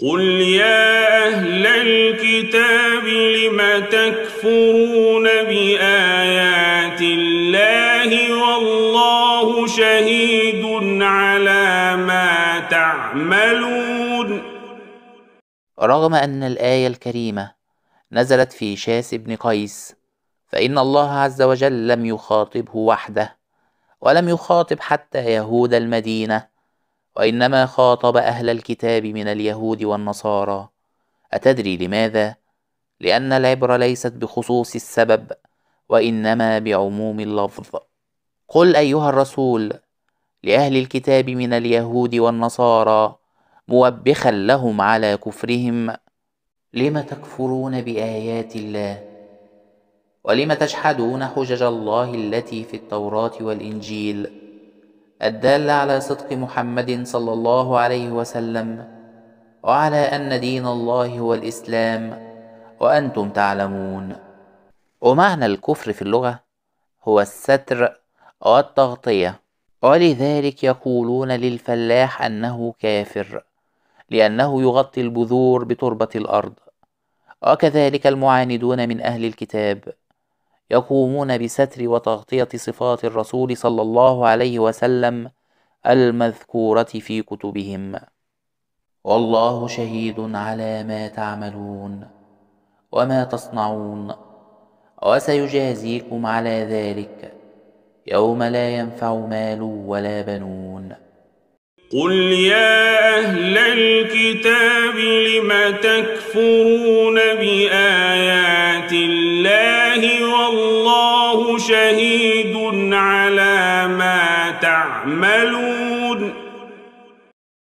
قل يا أهل الكتاب لم تكفرون بآيات الله والله شهيد على ما تعملون رغم أن الآية الكريمة نزلت في شاس بن قيس فإن الله عز وجل لم يخاطبه وحده ولم يخاطب حتى يهود المدينة وانما خاطب اهل الكتاب من اليهود والنصارى اتدري لماذا لان العبره ليست بخصوص السبب وانما بعموم اللفظ قل ايها الرسول لاهل الكتاب من اليهود والنصارى موبخا لهم على كفرهم لم تكفرون بايات الله ولم تجحدون حجج الله التي في التوراه والانجيل الداله على صدق محمد صلى الله عليه وسلم وعلى ان دين الله هو الاسلام وانتم تعلمون ومعنى الكفر في اللغه هو الستر والتغطيه ولذلك يقولون للفلاح انه كافر لانه يغطي البذور بتربه الارض وكذلك المعاندون من اهل الكتاب يقومون بستر وتغطية صفات الرسول صلى الله عليه وسلم المذكورة في كتبهم والله شهيد على ما تعملون وما تصنعون وسيجازيكم على ذلك يوم لا ينفع مال ولا بنون قل يا أهل الكتاب لم تكفرون بآيات والله شهيد على ما تعملون